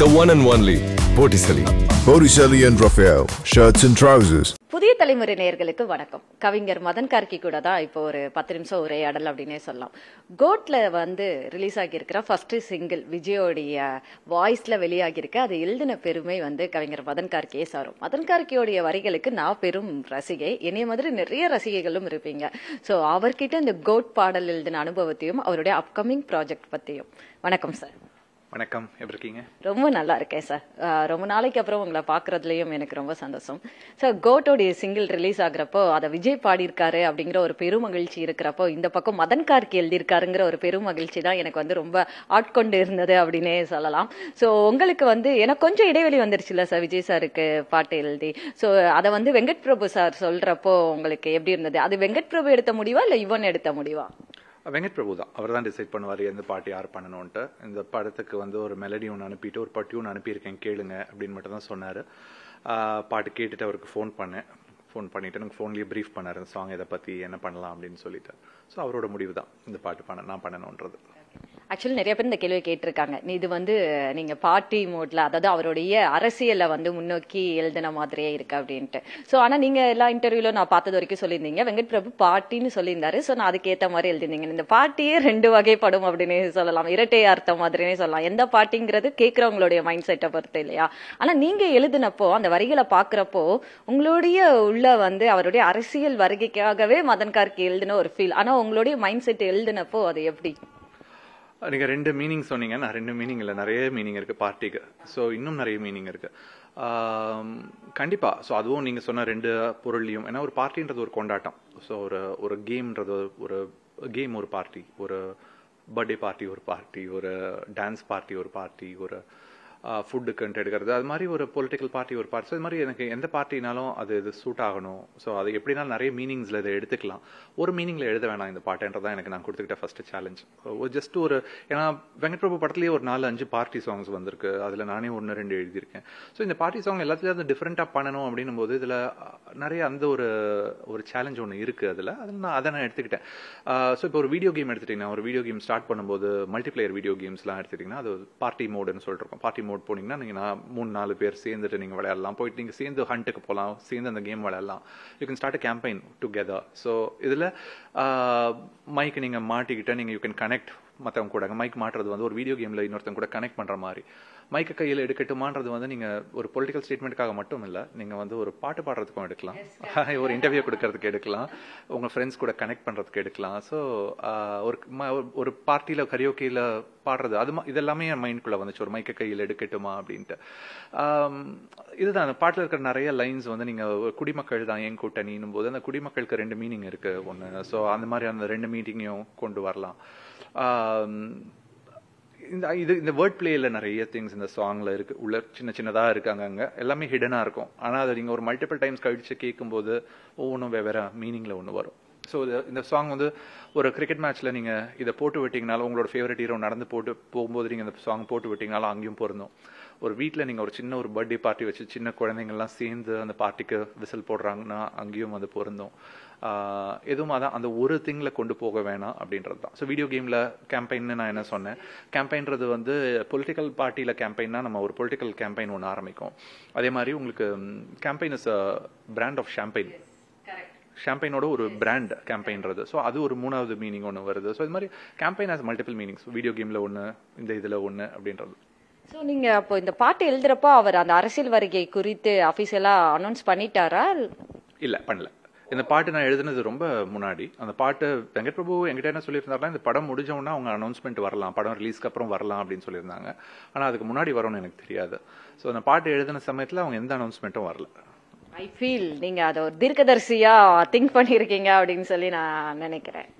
The one and only போட்டிசலி போட்டிசலி and ரஃபேல் ஷர்ட்ஸ் அண்ட் ட்ரௌசர்ஸ் புதிய தலைமுறை நேர்களுக்கு வணக்கம் கவிஞர் மதன் கார்கி கூட தான் இப்போ ஒரு பத்து நிமிஷம் உரையாடல் அப்படின்னே சொல்லலாம் கோட்ல வந்து ரிலீஸ் ஆகியிருக்கிற ஃபர்ஸ்ட் சிங்கிள் விஜயோடைய வாய்ஸ்ல வெளியாகியிருக்கு அது எழுதின பெருமை வந்து கவிஞர் மதன் கார்கியே சாரும் மதன் கார்கியோடைய வரிகளுக்கு நான் பெரும் ரசிகை என்னைய மாதிரி நிறைய ரசிகைகளும் இருப்பீங்க ஸோ அவர்கிட்ட இந்த கோட் பாடல் எழுதின அனுபவத்தையும் அவருடைய அப்கமிங் ப்ராஜெக்ட் பத்தியும் வணக்கம் சார் வணக்கம் எப்படி இருக்கீங்க ரொம்ப நல்லா இருக்கேன் சார் ரொம்ப நாளைக்கு அப்புறம் உங்களை பாக்குறதுலயும் எனக்கு ரொம்ப சந்தோஷம் சார் கோட்டோடைய சிங்கிள் ரிலீஸ் ஆகுறப்போ அதை விஜய் பாடியிருக்காரு அப்படிங்கிற ஒரு பெருமகிழ்ச்சி மகிழ்ச்சி இருக்கிறப்போ இந்த பக்கம் மதன் கார்கி எழுதியிருக்காருங்கிற ஒரு பெருமகிழ்ச்சி மகிழ்ச்சி தான் எனக்கு வந்து ரொம்ப ஆட்கொண்டு இருந்தது அப்படின்னே சொல்லலாம் ஸோ உங்களுக்கு வந்து எனக்கு கொஞ்சம் இடைவெளி வந்துருச்சுல்ல சார் விஜய் சாருக்கு பாட்டு எழுதி ஸோ அதை வந்து வெங்கட் பிரபு சார் சொல்றப்போ உங்களுக்கு எப்படி இருந்தது அது வெங்கட் பிரபு எடுத்த முடிவா இல்லை யுவன் எடுத்த முடிவா வெங்கட் பிரபு தான் அவர் தான் டிசைட் பண்ணுவார் எந்த பாட்டு யார் பண்ணணும்ன்ட்டு இந்த படத்துக்கு வந்து ஒரு மெலடி ஒன்று அனுப்பிட்டு ஒரு பட்டியூன் அனுப்பியிருக்கேன் கேளுங்க அப்படின்னு மட்டும் தான் சொன்னார் பாட்டு கேட்டுட்டு அவருக்கு ஃபோன் பண்ணேன் ஃபோன் பண்ணிவிட்டு எனக்கு ஃபோன்லேயே ப்ரீஃப் பண்ணார் இந்த சாங் இதை பற்றி என்ன பண்ணலாம் அப்படின்னு சொல்லிவிட்டு ஸோ அவரோட முடிவு தான் இந்த பாட்டு பண்ண நான் பண்ணணுன்றது ஆக்சுவலி நிறைய பேர் இந்த கேள்வி கேட்டிருக்காங்க இது வந்து நீங்க பார்ட்டி மோட்ல அதாவது அவருடைய அரசியலை வந்து முன்னோக்கி எழுதின மாதிரியே இருக்கு அப்படின்ட்டு ஸோ ஆனா நீங்க எல்லா இன்டர்வியூல நான் பார்த்தது வரைக்கும் சொல்லியிருந்தீங்க வெங்கட் பிரபு பாட்டின்னு சொல்லியிருந்தாரு ஸோ நான் அதுக்கேற்ற மாதிரி எழுதிருந்தீங்க இந்த பாட்டியே ரெண்டு வகைப்படும் அப்படின்னு சொல்லலாம் இரட்டை அர்த்தம் மாதிரினே சொல்லலாம் எந்த பாட்டிங்கிறது கேட்கறவங்களுடைய மைண்ட் செட்டை பொறுத்த இல்லையா ஆனா நீங்க எழுதினப்போ அந்த வரிகளை பாக்குறப்போ உங்களுடைய உள்ள ஃபீல்டை வந்து அவருடைய அரசியல் வருகைக்காகவே மதன் கார்கி எழுதின ஒரு ஃபீல் ஆனால் உங்களுடைய மைண்ட் செட் எழுதினப்போ அது எப்படி நீங்கள் ரெண்டு மீனிங் சொன்னீங்க நான் ரெண்டு மீனிங் இல்லை நிறைய மீனிங் இருக்குது பார்ட்டிக்கு ஸோ இன்னும் நிறைய மீனிங் இருக்குது கண்டிப்பாக ஸோ அதுவும் நீங்கள் சொன்ன ரெண்டு பொருளையும் ஏன்னா ஒரு பார்ட்டின்றது ஒரு கொண்டாட்டம் ஸோ ஒரு ஒரு கேம்ன்றது ஒரு கேம் ஒரு பார்ட்டி ஒரு பர்த்டே பார்ட்டி ஒரு பார்ட்டி ஒரு டான்ஸ் பார்ட்டி ஒரு பார்ட்டி ஒரு ஃபுட்டுக்குன்ட்டு எடுக்கிறது அது மாதிரி ஒரு பொலிட்டிக்கல் பார்ட்டி ஒரு பார்ட்டி ஸோ இது மாதிரி எனக்கு எந்த பார்ட்டினாலும் அது இது சூட் ஆகணும் ஸோ அது எப்படினாலும் நிறைய மீனிங்ஸில் இதை எடுத்துக்கலாம் ஒரு மீனிங்கில் எழுத வேணாம் இந்த பாட்டுன்றதான் எனக்கு நான் கொடுத்துக்கிட்ட ஃபஸ்ட்டு சேலஞ்ச் ஜஸ்ட் ஒரு ஏன்னா வெங்கட்பிரபு படத்துலேயே ஒரு நாலு அஞ்சு பார்ட்டி சாங்ஸ் வந்திருக்கு அதில் நானே ஒன்று ரெண்டு எழுதியிருக்கேன் ஸோ இந்த பார்ட்டி சாங் எல்லாத்துலேயும் அது டிஃப்ரெண்ட்டாக பண்ணணும் அப்படின்னும் போது இதில் நிறைய அந்த ஒரு ஒரு சேலஞ்ச் ஒன்று இருக்குது அதில் அதில் நான் அதை நான் எடுத்துக்கிட்டேன் ஸோ இப்போ ஒரு வீடியோ கேம் எடுத்துட்டிங்கன்னா ஒரு வீடியோ கேம் ஸ்டார்ட் பண்ணும்போது மல்டிப்ளேயர் வீடியோ கேம்ஸ்லாம் எடுத்துட்டிங்கன்னா அது பார்ட்டி மோடுன்னு சொல்லிட்டு பார்ட்டி மோட் மோட் போனீங்கன்னா நீங்கள் நான் மூணு நாலு பேர் சேர்ந்துட்டு நீங்கள் விளையாடலாம் போயிட்டு நீங்கள் சேர்ந்து ஹண்ட்டுக்கு போகலாம் சேர்ந்து அந்த கேம் விளையாடலாம் you can start a campaign together so இதில் மைக்கு நீங்கள் மாட்டிக்கிட்ட நீங்கள் யூ கேன் கனெக்ட் மற்றவங்க கூட மைக் மாட்டுறது வந்து ஒரு வீடியோ கேமில் இன்னொருத்தவங்க கூட கனெக்ட் பண்ணுற மாதிரி மைக்கை கையில் எடுக்கட்டுமான்றது வந்து நீங்கள் ஒரு பொலிட்டிக்கல் ஸ்டேட்மெண்ட்டுக்காக மட்டும் இல்லை நீங்கள் வந்து ஒரு பாட்டு பாடுறதுக்கும் எடுக்கலாம் ஒரு இன்டர்வியூ கொடுக்கறதுக்கு எடுக்கலாம் உங்கள் ஃப்ரெண்ட்ஸ் கூட கனெக்ட் பண்ணுறதுக்கு எடுக்கலாம் ஸோ ஒரு ஒரு பார்ட்டியில் கரியோக்கியில் பாடுறது அது இதெல்லாமே என் மைண்ட்குள்ளே வந்துச்சு ஒரு மைக்கை கையில் எடுக்கட்டுமா அப்படின்ட்டு இதுதான் அந்த பாட்டில் இருக்கிற நிறைய லைன்ஸ் வந்து நீங்கள் குடிமக்கள் தான் என் கூட்டணின்னும் போது அந்த குடிமக்களுக்கு ரெண்டு மீனிங் இருக்குது ஒன்று ஸோ அந்த மாதிரி அந்த ரெண்டு மீட்டிங்கையும் கொண்டு வரலாம் இந்த இது இந்த வேர்ட் பிளேயில் நிறைய திங்ஸ் இந்த சாங்கில் இருக்கு உள்ள சின்ன சின்னதாக இருக்காங்க அங்கே எல்லாமே ஹிடனாக இருக்கும் ஆனால் அதை நீங்கள் ஒரு மல்டிபிள் டைம்ஸ் கழித்து கேட்கும்போது ஒவ்வொன்றும் வெவ்வேறு மீனிங்கில் ஒன்று வரும் ஸோ இந்த சாங் வந்து ஒரு கிரிக்கெட் மேட்ச்சில் நீங்கள் இதை போட்டு விட்டிங்கனாலும் உங்களோட ஃபேவரட் ஹீரோ நடந்து போட்டு போகும்போது நீங்கள் இந்த சாங் போட்டு விட்டிங்கனாலும் அங்கேயும் பொருந்தும் ஒரு வீட்டில் நீங்கள் ஒரு சின்ன ஒரு பர்த்டே பார்ட்டி வச்சு சின்ன குழந்தைங்கள்லாம் சேர்ந்து அந்த பார்ட்டிக்கு விசில் போடுறாங்கன்னா அங்கேயும் அது பொருந்தும் எதுவும் அதான் அந்த ஒரு திங்கில் கொண்டு போக வேணாம் அப்படின்றது தான் ஸோ வீடியோ கேமில் கேம்பெயின்னு நான் என்ன சொன்னேன் கேம்பெயின்றது வந்து பொலிட்டிக்கல் பார்ட்டியில் கேம்பெயின்னா நம்ம ஒரு பொலிட்டிக்கல் கேம்பெயின் ஒன்று ஆரம்பிக்கும் அதே மாதிரி உங்களுக்கு campaign is a brand of champagne ஷாம்பெயினோட ஒரு பிராண்ட் கேம்பெயின்றது ஸோ அது ஒரு மூணாவது மீனிங் ஒன்று வருது ஸோ இது மாதிரி campaign has multiple meanings video கேமில் ஒன்று இந்த இதில் ஒன்று அப்படின்றது ஸோ நீங்கள் அப்போ இந்த பாட்டு எழுதுறப்போ அவர் அந்த அரசியல் வருகை குறித்து அஃபீஷியலாக அனௌன்ஸ் பண்ணிட்டாரா இல்லை பண்ணல இந்த பாட்டு நான் எழுதுனது ரொம்ப முன்னாடி அந்த பாட்டு வெங்கட் பிரபு எங்கிட்ட என்ன சொல்லியிருந்தாருன்னா இந்த படம் முடிஞ்சோன்னா அவங்க அனௌன்ஸ்மெண்ட் வரலாம் படம் ரிலீஸ்க்கு அப்புறம் வரலாம் அப்படின்னு சொல்லியிருந்தாங்க ஆனால் அதுக்கு முன்னாடி வரும்னு எனக்கு தெரியாது ஸோ அந்த பாட்டு எழுதின சமயத்தில் அவங்க எந்த அனௌன்ஸ்மெண்ட்டும் வரல ஐ ஃபீல் நீங்கள் அதை ஒரு தீர்க்கதரிசியாக திங்க் பண்ணியிருக்கீங்க அப்படின்னு சொல்லி நான் நினைக்கிறேன்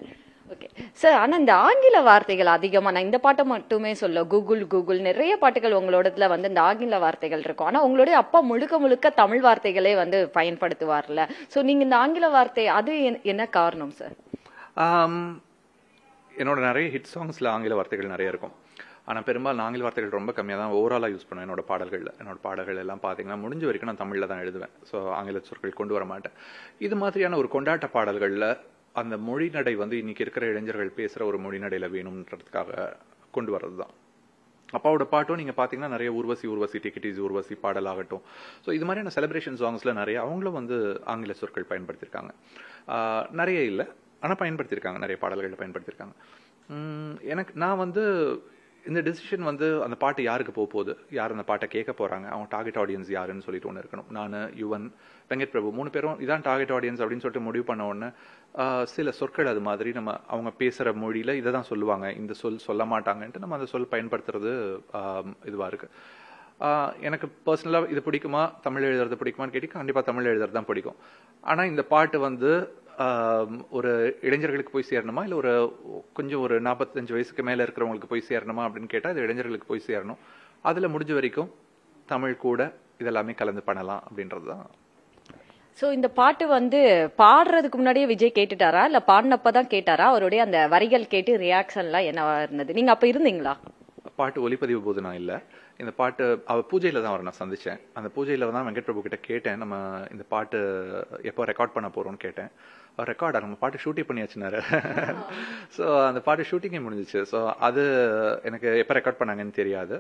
ஓகே சார் ஆனால் இந்த ஆங்கில வார்த்தைகள் அதிகமாக நான் இந்த பாட்டை மட்டுமே சொல்ல கூகுள் கூகுள் நிறைய பாட்டுகள் உங்களோடதுல வந்து இந்த ஆங்கில வார்த்தைகள் இருக்கும் ஆனால் உங்களுடைய அப்பா முழுக்க முழுக்க தமிழ் வார்த்தைகளே வந்து பயன்படுத்துவார்ல ஸோ நீங்கள் இந்த ஆங்கில வார்த்தை அது என்ன காரணம் சார் என்னோட நிறைய ஹிட் சாங்ஸில் ஆங்கில வார்த்தைகள் நிறைய இருக்கும் ஆனால் பெரும்பாலும் ஆங்கில வார்த்தைகள் ரொம்ப கம்மியாக தான் ஓவராலாக யூஸ் பண்ணுவேன் என்னோட பாடல்களில் என்னோட பாடல்கள் எல்லாம் பார்த்தீங்கன்னா முடிஞ்ச வரைக்கும் நான் தமிழில் தான் எழுதுவேன் ஸோ ஆங்கில சொற்கள் கொண்டு வர மாட்டேன் இது மாதிரியான ஒரு கொண்டாட்ட பாடல்களில் அந்த மொழி நடை வந்து இன்னைக்கு இருக்கிற இளைஞர்கள் பேசுகிற ஒரு மொழி நடையில் வேணும்ன்றதுக்காக கொண்டு வர்றது தான் அப்பாவோட பாட்டும் நீங்கள் பார்த்தீங்கன்னா நிறைய ஊர்வசி ஊர்வசி டிக்கெட்டிஸ் ஊர்வசி பாடலாகட்டும் ஸோ இது மாதிரியான செலிப்ரேஷன் சாங்ஸில் நிறைய அவங்களும் வந்து ஆங்கில சொற்கள் பயன்படுத்தியிருக்காங்க நிறைய இல்லை ஆனால் பயன்படுத்தியிருக்காங்க நிறைய பாடல்களில் பயன்படுத்தியிருக்காங்க எனக்கு நான் வந்து இந்த டிசிஷன் வந்து அந்த பாட்டு யாருக்கு போக போகுது யார் அந்த பாட்டை கேட்க போகிறாங்க அவங்க டார்கெட் ஆடியன்ஸ் யாருன்னு சொல்லிட்டு ஒன்று இருக்கணும் நான் யுவன் வெங்கட் பிரபு மூணு பேரும் இதான் டார்கெட் ஆடியன்ஸ் அப்படின்னு சொல்லிட்டு முடிவு பண்ண உடனே சில சொற்கள் அது மாதிரி நம்ம அவங்க பேசுகிற மொழியில் இதை தான் சொல்லுவாங்க இந்த சொல் சொல்ல மாட்டாங்கன்ட்டு நம்ம அந்த சொல் பயன்படுத்துறது இதுவாக இருக்குது எனக்கு பர்சனலாக இது பிடிக்குமா தமிழ் எழுதுறது பிடிக்குமான்னு கேட்டி கண்டிப்பாக தமிழ் எழுதுறது தான் பிடிக்கும் ஆனால் இந்த பாட்டு வந்து ஒரு இளைஞர்களுக்கு போய் சேரணுமா இல்லை ஒரு கொஞ்சம் ஒரு நாற்பத்தஞ்சு வயசுக்கு மேலே இருக்கிறவங்களுக்கு போய் சேரணுமா அப்படின்னு கேட்டால் அது இளைஞர்களுக்கு போய் சேரணும் அதில் முடிஞ்ச வரைக்கும் தமிழ் கூட இதெல்லாமே கலந்து பண்ணலாம் அப்படின்றது தான் ஸோ இந்த பாட்டு வந்து பாடுறதுக்கு முன்னாடியே விஜய் கேட்டுட்டாரா இல்லை பாடினப்போ தான் கேட்டாரா அவருடைய அந்த வரிகள் கேட்டு ரியாக்ஷன்லாம் என்னவா இருந்தது நீங்கள் அப்போ இருந்தீங்களா பாட்டு ஒலிப்பதிவு போது நான் இல்லை இந்த பாட்டு அவ பூஜையில் தான் அவரை நான் சந்தித்தேன் அந்த பூஜையில் தான் வெங்கட் பிரபு கிட்ட கேட்டேன் நம்ம இந்த பாட்டு எப்போ ரெக்கார்ட் பண்ண போறோம்னு கேட்டேன் அவர் ரெக்கார்ட் நம்ம பாட்டு ஷூட்டிங் பண்ணியாச்சுனாரு ஸோ அந்த பாட்டு ஷூட்டிங்கே முடிஞ்சிச்சு ஸோ அது எனக்கு எப்போ ரெக்கார்ட் பண்ணாங்கன்னு தெரியாது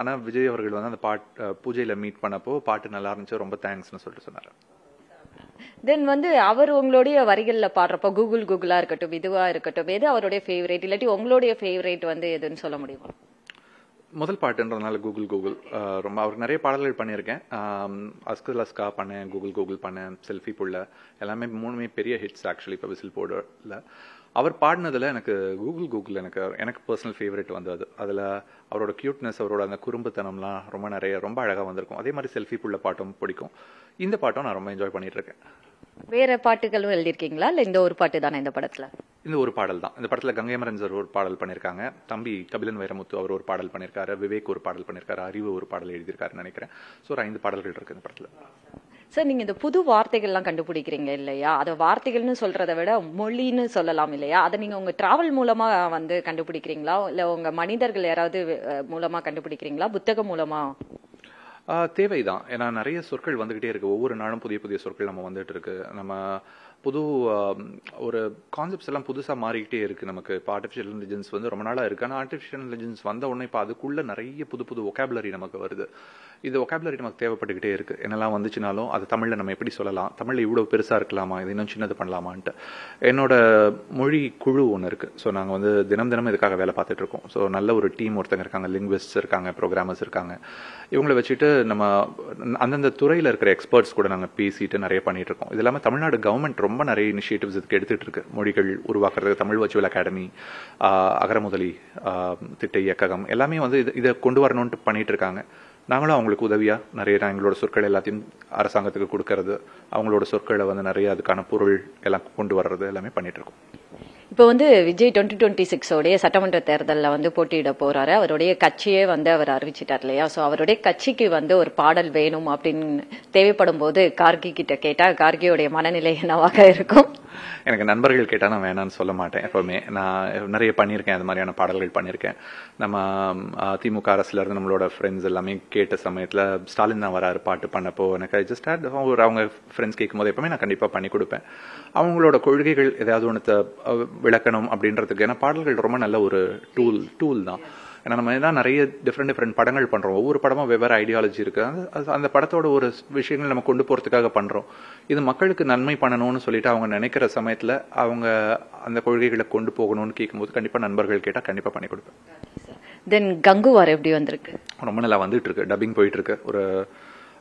ஆனால் விஜய் அவர்கள் வந்து அந்த பாட் பூஜையில் மீட் பண்ணப்போ பாட்டு நல்லா இருந்துச்சு ரொம்ப தேங்க்ஸ்னு சொல்லிட்டு சொன்னார் தென் வந்து அவர் உங்களுடைய வரிகளில் பாடுறப்போ கூகுள் கூகுளா இருக்கட்டும் இதுவா இருக்கட்டும் எது அவருடைய ஃபேவரேட் இல்லாட்டி உங்களுடைய ஃபேவரேட் வந்து எதுன்னு சொல்ல முடியுமா முதல் பாட்டுன்றதுனால கூகுள் கூகுள் ரொம்ப அவருக்கு நிறைய பாடல்கள் பண்ணியிருக்கேன் அஸ்கு லஸ்கா பண்ணேன் கூகுள் கூகுள் பண்ணேன் செல்ஃபி புள்ள எல்லாமே மூணுமே பெரிய ஹிட்ஸ் ஆக்சுவலி இப்போ விசில் போர்டில் அவர் பாடினதில் எனக்கு கூகுள் கூகுள் எனக்கு எனக்கு பர்சனல் ஃபேவரட் வந்து அது அதில் அவரோட க்யூட்னஸ் அவரோட அந்த குறும்புத்தனம்லாம் ரொம்ப நிறைய ரொம்ப அழகாக வந்திருக்கும் அதே மாதிரி செல்ஃபி புள்ள பாட்டும் பிடிக்கும் இந்த பாட்டும் நான் ரொம்ப என்ஜாய் பண்ணிட்டு இருக்கேன் வேற பாட்டுகளும் எழுதியிருக்கீங்களா இல்லை இந்த ஒரு பாட்டு தானே இந்த படத்தில் இந்த ஒரு பாடல் தான் இந்த படத்தில் கங்கைமரன் சார் ஒரு பாடல் பண்ணியிருக்காங்க தம்பி கபிலன் வைரமுத்து அவர் ஒரு பாடல் பண்ணியிருக்காரு விவேக் ஒரு பாடல் பண்ணியிருக்காரு அறிவு ஒரு பாடல் எழுதியிருக்காருன்னு நினைக்கிறேன் ஸோ ஒரு ஐந்து பாடல்கள் இருக்கு இந்த படத்தில் சார் நீங்க இந்த புது வார்த்தைகள்லாம் கண்டுபிடிக்கிறீங்க இல்லையா அதை வார்த்தைகள்னு சொல்றதை விட மொழின்னு சொல்லலாம் இல்லையா அதை நீங்க உங்க டிராவல் மூலமா வந்து கண்டுபிடிக்கிறீங்களா இல்ல உங்க மனிதர்கள் யாராவது மூலமா கண்டுபிடிக்கிறீங்களா புத்தகம் மூலமா தேவைதான் ஏன்னா நிறைய சொற்கள் வந்துகிட்டே இருக்கு ஒவ்வொரு நாளும் புதிய புதிய சொற்கள் நம்ம வந்துட்டு இருக்கு நம்ம புது ஒரு கான்செப்ட்ஸ் எல்லாம் புதுசாக மாறிக்கிட்டே இருக்குது நமக்கு இப்போ ஆர்டிஃபிஷியல் இன்டெலிஜென்ஸ் வந்து ரொம்ப நாளாக இருக்குது ஆனால் ஆர்டிஃபிஷியல் இன்டெலிஜென்ஸ் வந்த உடனே இப்போ அதுக்குள்ளே நிறைய புது புது ஒகேபுலரி நமக்கு வருது இந்த ஒகேபுலரி நமக்கு தேவைப்பட்டுக்கிட்டே இருக்குது என்னெல்லாம் வந்துச்சுனாலும் அது தமிழில் நம்ம எப்படி சொல்லலாம் தமிழில் இவ்வளோ பெருசாக இருக்கலாமா இது இன்னும் சின்னது பண்ணலாமான்ட்டு என்னோட மொழி குழு ஒன்று இருக்குது ஸோ நாங்கள் வந்து தினம் தினம் இதுக்காக வேலை பார்த்துட்டு இருக்கோம் ஸோ நல்ல ஒரு டீம் ஒருத்தங்க இருக்காங்க லிங்குவிஸ்ட்ஸ் இருக்காங்க ப்ரோக்ராமர்ஸ் இருக்காங்க இவங்களை வச்சுட்டு நம்ம அந்தந்த துறையில் இருக்கிற எக்ஸ்பர்ட்ஸ் கூட நாங்கள் பேசிட்டு நிறைய பண்ணிட்டு இருக்கோம் இது இல்லாமல் தமிழ்நாடு கவர்மெண்ட் ரொம்ப ரொம்ப நிறைய இனிஷியேட்டிவ்ஸ் இதுக்கு எடுத்துகிட்டு இருக்கு மொழிகள் உருவாக்குறது தமிழ் வச்சுவல் அகாடமி அகரமுதலி திட்ட இயக்ககம் எல்லாமே வந்து இது இதை கொண்டு வரணும்ட்டு பண்ணிட்டு இருக்காங்க நாங்களும் அவங்களுக்கு உதவியாக நிறைய எங்களோட சொற்கள் எல்லாத்தையும் அரசாங்கத்துக்கு கொடுக்கறது அவங்களோட சொற்களை வந்து நிறைய அதுக்கான பொருள் எல்லாம் கொண்டு வர்றது எல்லாமே பண்ணிட்டு இருக்கோம் இப்போ வந்து விஜய் டுவெண்ட்டி டுவெண்ட்டி சிக்ஸோடைய சட்டமன்ற தேர்தலில் வந்து போட்டியிட போறாரு அவருடைய கட்சியே வந்து அவர் அறிவிச்சிட்டார் இல்லையா ஸோ அவருடைய கட்சிக்கு வந்து ஒரு பாடல் வேணும் அப்படின்னு தேவைப்படும் போது கார்கி கிட்ட கேட்டா கார்கியோடைய மனநிலை என்னவாக இருக்கும் எனக்கு நண்பர்கள் கேட்டால் நான் வேணான்னு சொல்ல மாட்டேன் எப்பவுமே நான் நிறைய பண்ணியிருக்கேன் அது மாதிரியான பாடல்கள் பண்ணியிருக்கேன் நம்ம திமுக அரசுலேருந்து நம்மளோட ஃப்ரெண்ட்ஸ் எல்லாமே கேட்ட சமயத்தில் ஸ்டாலின் தான் வராரு பாட்டு பண்ணப்போ எனக்கு ஜஸ்ட் ஒரு அவங்க ஃப்ரெண்ட்ஸ் கேட்கும் போது எப்பவுமே நான் கண்டிப்பாக பண்ணி கொடுப்பேன் அவங்களோட கொள்கைகள் ஏதாவது ஒன்று விளக்கணும் அப்படின்றதுக்கு ஏன்னா பாடல்கள் ரொம்ப நல்ல ஒரு டூல் டூல் தான் ஏன்னா நம்ம தான் நிறைய டிஃப்ரெண்ட் டிஃப்ரெண்ட் படங்கள் பண்ணுறோம் ஒவ்வொரு படமும் வெவ்வேறு ஐடியாலஜி இருக்குது அந்த படத்தோட ஒரு விஷயங்கள் நம்ம கொண்டு போகிறதுக்காக பண்ணுறோம் இது மக்களுக்கு நன்மை பண்ணணும்னு சொல்லிட்டு அவங்க நினைக்கிற சமயத்தில் அவங்க அந்த கொள்கைகளை கொண்டு போகணும்னு கேட்கும்போது கண்டிப்பாக நண்பர்கள் கேட்டால் கண்டிப்பாக பண்ணி கொடுப்பேன் தென் கங்குவார் எப்படி வந்திருக்கு ரொம்ப நல்லா வந்துட்டு இருக்கு டப்பிங் போயிட்டு இருக்கு ஒரு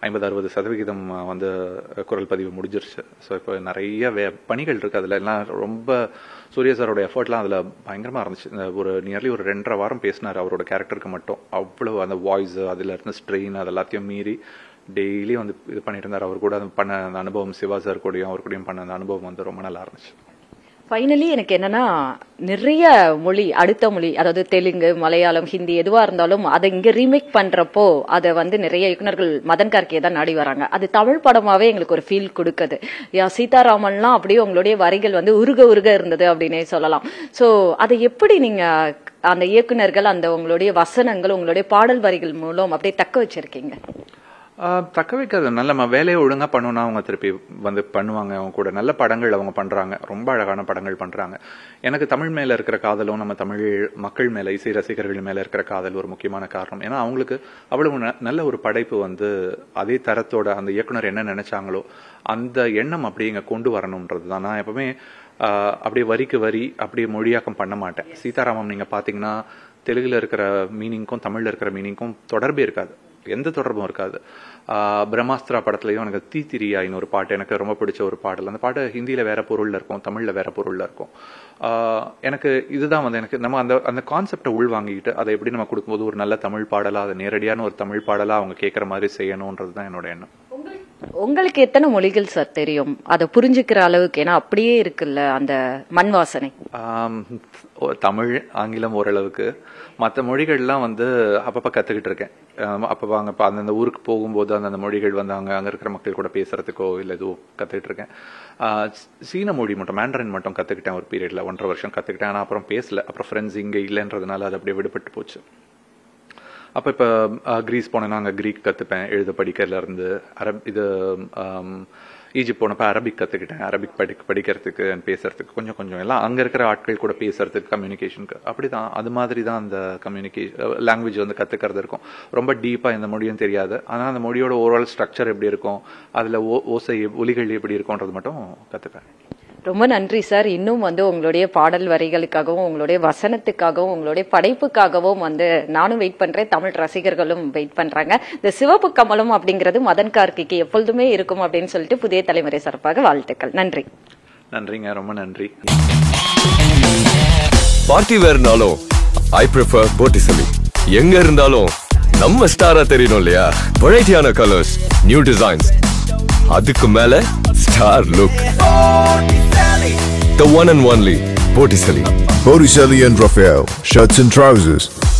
ஐம்பது அறுபது சதவிகிதம் வந்து குரல் பதிவு முடிஞ்சிருச்சு ஸோ இப்போ நிறைய வே பணிகள் இருக்குது அதில் எல்லாம் ரொம்ப சூரிய சாரோட எஃபர்ட்லாம் அதில் பயங்கரமாக இருந்துச்சு ஒரு நியர்லி ஒரு ரெண்டரை வாரம் பேசினார் அவரோட கேரக்டருக்கு மட்டும் அவ்வளோ அந்த வாய்ஸ் அதில் இருந்த ஸ்ட்ரெயின் அது எல்லாத்தையும் மீறி டெய்லி வந்து இது பண்ணிட்டு இருந்தார் அவர் கூட பண்ண அந்த அனுபவம் சிவா சார் கூடயும் அவர் கூடயும் பண்ண அந்த அனுபவம் வந்து ரொம்ப நல்லா இருந்துச்சு ஃபைனலி எனக்கு என்னன்னா நிறைய மொழி அடுத்த மொழி அதாவது தெலுங்கு மலையாளம் ஹிந்தி எதுவா இருந்தாலும் அதை இங்க ரீமேக் பண்றப்போ அதை வந்து நிறைய இயக்குநர்கள் மதன் கார்கே தான் நாடி வராங்க அது தமிழ் படமாவே எங்களுக்கு ஒரு ஃபீல் கொடுக்குது யா சீதாராமன்லாம் அப்படியே உங்களுடைய வரிகள் வந்து உருக உருக இருந்தது அப்படின்னே சொல்லலாம் ஸோ அதை எப்படி நீங்க அந்த இயக்குநர்கள் அந்த உங்களுடைய வசனங்கள் உங்களுடைய பாடல் வரிகள் மூலம் அப்படியே தக்க வச்சிருக்கீங்க தக்க வைக்காது நல்ல நம்ம வேலையை ஒழுங்காக பண்ணோன்னா அவங்க திருப்பி வந்து பண்ணுவாங்க அவங்க கூட நல்ல படங்கள் அவங்க பண்ணுறாங்க ரொம்ப அழகான படங்கள் பண்ணுறாங்க எனக்கு தமிழ் மேலே இருக்கிற காதலும் நம்ம தமிழ் மக்கள் மேலே இசை ரசிகர்கள் மேலே இருக்கிற காதல் ஒரு முக்கியமான காரணம் ஏன்னா அவங்களுக்கு அவ்வளவு நல்ல ஒரு படைப்பு வந்து அதே தரத்தோட அந்த இயக்குனர் என்ன நினைச்சாங்களோ அந்த எண்ணம் அப்படியே இங்கே கொண்டு வரணுன்றது தான் நான் எப்பவுமே அப்படியே வரிக்கு வரி அப்படியே மொழியாக்கம் பண்ண மாட்டேன் சீதாராமம் நீங்கள் பார்த்தீங்கன்னா தெலுங்கில் இருக்கிற மீனிங்க்கும் தமிழில் இருக்கிற மீனிங்க்கும் தொடர்பே இருக்காது எந்த தொடர்பும் இருக்காது பிரம்மாஸ்திரா படத்துலையும் எனக்கு தீ தீத்திரியாயின்னு ஒரு பாட்டு எனக்கு ரொம்ப பிடிச்ச ஒரு பாடல் அந்த பாட்டு ஹிந்தியில் வேற பொருளில் இருக்கும் தமிழில் வேற பொருளில் இருக்கும் எனக்கு இதுதான் வந்து எனக்கு நம்ம அந்த அந்த கான்செப்டை உள்வாங்கிட்டு அதை எப்படி நம்ம கொடுக்கும்போது ஒரு நல்ல தமிழ் பாடலாக அதை நேரடியான ஒரு தமிழ் பாடலாக அவங்க கேட்குற மாதிரி செய்யணுன்றது தான் என்னோட எண்ணம் உங்களுக்கு எத்தனை மொழிகள் சார் தெரியும் அதை புரிஞ்சுக்கிற அளவுக்கு ஏன்னா அப்படியே இருக்குல்ல அந்த மண் வாசனை தமிழ் ஆங்கிலம் ஓரளவுக்கு மற்ற மொழிகள்லாம் வந்து அப்பப்போ கற்றுக்கிட்டு இருக்கேன் அப்போ வாங்க இப்போ அந்தந்த ஊருக்கு போகும்போது அந்தந்த மொழிகள் வந்து அங்கே அங்கே இருக்கிற மக்கள் கூட பேசுறதுக்கோ இல்லை எதுவும் கற்றுக்கிட்டு இருக்கேன் சீன மொழி மட்டும் மேண்டரின் மட்டும் கற்றுக்கிட்டேன் ஒரு பீரியடில் ஒன்றரை வருஷம் கற்றுக்கிட்டேன் ஆனால் அப்புறம் பேசல அப்புறம் ஃப்ரெண்ட்ஸ் இங்கே இல்லைன்றதுனால அது அப்படியே விடுபட்டு போச்சு அப்போ இப்போ கிரீஸ் போனேன்னா அங்கே க்ரீக் கற்றுப்பேன் எழுத படிக்கிறதுலேருந்து அரப் இது ஈஜிப்ட் போனப்போ அரபிக் கற்றுக்கிட்டேன் அரபிக் படி படிக்கிறதுக்கு பேசுறதுக்கு கொஞ்சம் கொஞ்சம் எல்லாம் அங்கே இருக்கிற ஆட்கள் கூட பேசுறதுக்கு கம்யூனிகேஷனுக்கு அப்படி தான் அது மாதிரி தான் அந்த கம்யூனிகேஷன் லாங்குவேஜ் வந்து கற்றுக்கிறது இருக்கும் ரொம்ப டீப்பாக இந்த மொழியும் தெரியாது ஆனால் அந்த மொழியோட ஓவரால் ஸ்ட்ரக்சர் எப்படி இருக்கும் அதில் ஓ ஓசை ஒலிகள் எப்படி இருக்கும்ன்றது மட்டும் கற்றுப்பேன் ரொம்ப நன்றி சார் இன்னும் வந்து உங்களுடைய பாடல் வரிகளுக்காகவும் உங்களுடைய வசனத்துக்காகவும் உங்களுடைய படைப்புக்காகவும் வந்து நானும் வெயிட் பண்றேன் தமிழ் ரசிகர்களும் வெயிட் பண்றாங்க இந்த சிவப்பு கமலம் அப்படிங்கிறது மதன் கார்கிக்கு எப்பொழுதுமே இருக்கும் அப்படின்னு சொல்லிட்டு புதிய தலைமுறை சார்பாக வாழ்த்துக்கள் நன்றி நன்றிங்க ரொம்ப நன்றி பார்ட்டி இருந்தாலும் ஐ ப்ரிஃபர் போட்டிசலி எங்க இருந்தாலும் நம்ம ஸ்டாரா தெரியணும் இல்லையா வெரைட்டியான கலர்ஸ் நியூ டிசைன்ஸ் அதுக்கு மேல star look The one and only Botticelli. Botticelli and Raphael, shirts and trousers.